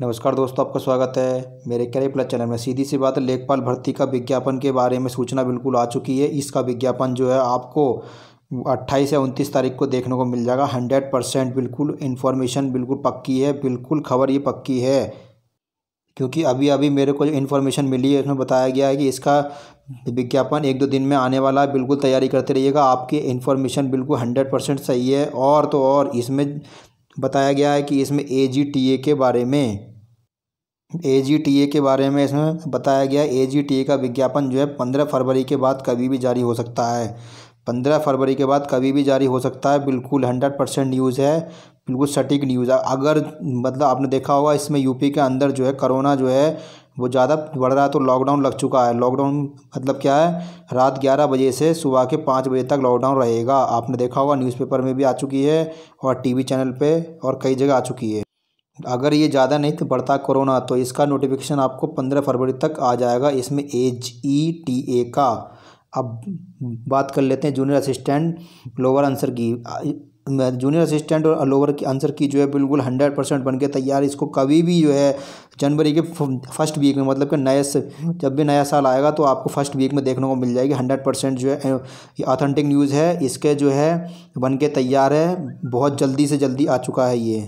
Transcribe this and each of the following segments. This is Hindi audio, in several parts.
नमस्कार दोस्तों आपका स्वागत है मेरे करे प्लस चैनल में सीधी सी बात है लेखपाल भर्ती का विज्ञापन के बारे में सूचना बिल्कुल आ चुकी है इसका विज्ञापन जो है आपको 28 या 29 तारीख को देखने को मिल जाएगा 100 परसेंट बिल्कुल इन्फॉर्मेशन बिल्कुल पक्की है बिल्कुल खबर ये पक्की है क्योंकि अभी अभी मेरे को जो इन्फॉर्मेशन मिली है उसमें बताया गया है कि इसका विज्ञापन एक दो दिन में आने वाला है बिल्कुल तैयारी करते रहिएगा आपकी इन्फॉर्मेशन बिल्कुल हंड्रेड परसेंट सही है और तो और इसमें बताया गया है कि इसमें ए जी टी ए के बारे में ए जी टी ए के बारे में इसमें बताया गया है ए जी टी ए का विज्ञापन जो है पंद्रह फरवरी के बाद कभी भी जारी हो सकता है पंद्रह फरवरी के बाद कभी भी जारी हो सकता है बिल्कुल हंड्रेड परसेंट न्यूज़ है बिल्कुल सटीक न्यूज़ है अगर मतलब आपने देखा होगा इसमें यूपी के अंदर जो है करोना जो है वो ज़्यादा बढ़ रहा है तो लॉकडाउन लग चुका है लॉकडाउन मतलब क्या है रात ग्यारह बजे से सुबह के पाँच बजे तक लॉकडाउन रहेगा आपने देखा होगा न्यूज़पेपर में भी आ चुकी है और टीवी चैनल पे और कई जगह आ चुकी है अगर ये ज़्यादा नहीं तो बढ़ता कोरोना तो इसका नोटिफिकेशन आपको पंद्रह फरवरी तक आ जाएगा इसमें एच ई टी ए का अब बात कर लेते हैं जूनियर असिस्टेंट लोअर आंसर की जूनियर असिस्टेंट और अलोवर की आंसर की जो है बिल्कुल हंड्रेड परसेंट बन के तैयार इसको कभी भी जो है जनवरी के फर्स्ट वीक में मतलब कि नए जब भी नया साल आएगा तो आपको फर्स्ट वीक में देखने को मिल जाएगी हंड्रेड परसेंट जो है ये ऑथेंटिक न्यूज़ है इसके जो है बन के तैयार है बहुत जल्दी से जल्दी आ चुका है ये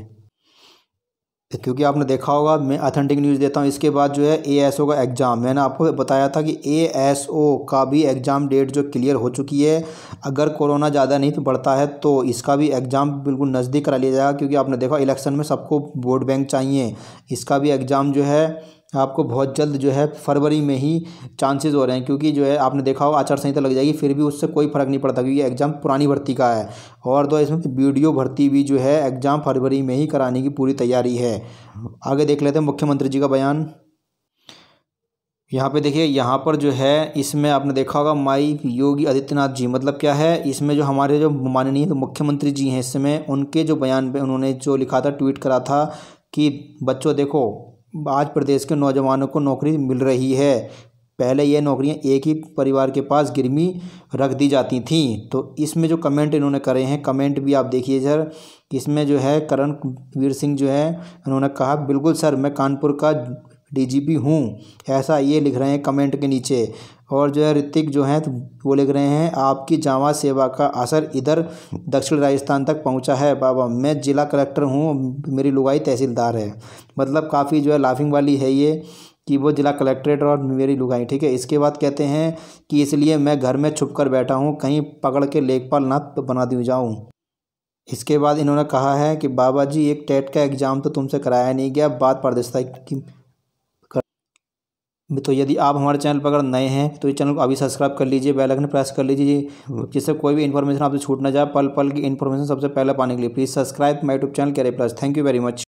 क्योंकि आपने देखा होगा मैं अथेंटिक न्यूज़ देता हूँ इसके बाद जो है एएसओ का एग्ज़ाम मैंने आपको बताया था कि एएसओ का भी एग्ज़ाम डेट जो क्लियर हो चुकी है अगर कोरोना ज़्यादा नहीं तो बढ़ता है तो इसका भी एग्ज़ाम बिल्कुल नज़दीक करा लिया जाएगा क्योंकि आपने देखा इलेक्शन में सबको वोट बैंक चाहिए इसका भी एग्ज़ाम जो है आपको बहुत जल्द जो है फरवरी में ही चांसेस हो रहे हैं क्योंकि जो है आपने देखा हो आचार संहिता लग जाएगी फिर भी उससे कोई फ़र्क नहीं पड़ता क्योंकि एग्ज़ाम पुरानी भर्ती का है और तो इसमें वीडियो भर्ती भी जो है एग्ज़ाम फरवरी में ही कराने की पूरी तैयारी है आगे देख लेते हैं मुख्यमंत्री जी का बयान यहाँ पे देखिए यहाँ पर जो है इसमें आपने देखा होगा माई योगी आदित्यनाथ जी मतलब क्या है इसमें जो हमारे जो माननीय तो मुख्यमंत्री जी हैं इसमें उनके जो बयान पे उन्होंने जो लिखा था ट्वीट करा था कि बच्चों देखो आज प्रदेश के नौजवानों को नौकरी मिल रही है पहले ये नौकरियां एक ही परिवार के पास गिरमी रख दी जाती थीं तो इसमें जो कमेंट इन्होंने करे हैं कमेंट भी आप देखिए सर इसमें जो है करण वीर सिंह जो है उन्होंने कहा बिल्कुल सर मैं कानपुर का डीजीपी हूँ ऐसा ये लिख रहे हैं कमेंट के नीचे और जो है ऋतिक जो हैं तो वो लिख रहे हैं आपकी जामा सेवा का असर इधर दक्षिण राजस्थान तक पहुंचा है बाबा मैं जिला कलेक्टर हूँ मेरी लुगाई तहसीलदार है मतलब काफ़ी जो है लाफिंग वाली है ये कि वो जिला कलेक्ट्रेट और मेरी लुगाई ठीक है इसके बाद कहते हैं कि इसलिए मैं घर में छुप कर बैठा हूँ कहीं पकड़ के लेखपाल ना तो बना दी जाऊँ इसके बाद इन्होंने कहा है कि बाबा जी एक टेट का एग्ज़ाम तो तुमसे कराया नहीं गया बात पारदर्शिता की तो यदि आप हमारे चैनल पर अगर नए हैं तो इस चैनल को अभी सब्सक्राइब कर लीजिए बेल आइकन प्रेस कर लीजिए जिससे कोई भी इन्फॉर्मेशन आपसे छूट ना जाए पल पल की इन्फॉर्मेशन सबसे पहले पाने के लिए please subscribe my YouTube channel career plus thank you very much